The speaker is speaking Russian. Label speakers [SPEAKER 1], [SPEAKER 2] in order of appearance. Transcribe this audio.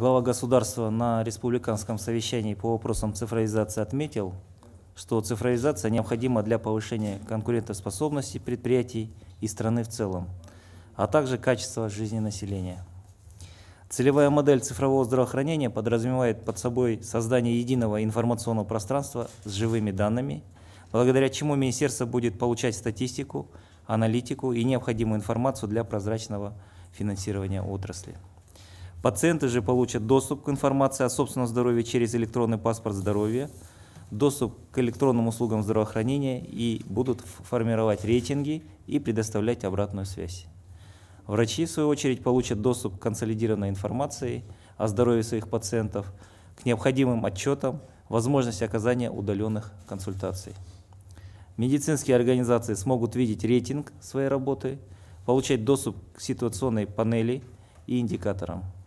[SPEAKER 1] Глава государства на республиканском совещании по вопросам цифровизации отметил, что цифровизация необходима для повышения конкурентоспособности предприятий и страны в целом, а также качества жизни населения. Целевая модель цифрового здравоохранения подразумевает под собой создание единого информационного пространства с живыми данными, благодаря чему министерство будет получать статистику, аналитику и необходимую информацию для прозрачного финансирования отрасли. Пациенты же получат доступ к информации о собственном здоровье через электронный паспорт здоровья, доступ к электронным услугам здравоохранения и будут формировать рейтинги и предоставлять обратную связь. Врачи, в свою очередь, получат доступ к консолидированной информации о здоровье своих пациентов, к необходимым отчетам, возможность оказания удаленных консультаций. Медицинские организации смогут видеть рейтинг своей работы, получать доступ к ситуационной панели и индикаторам.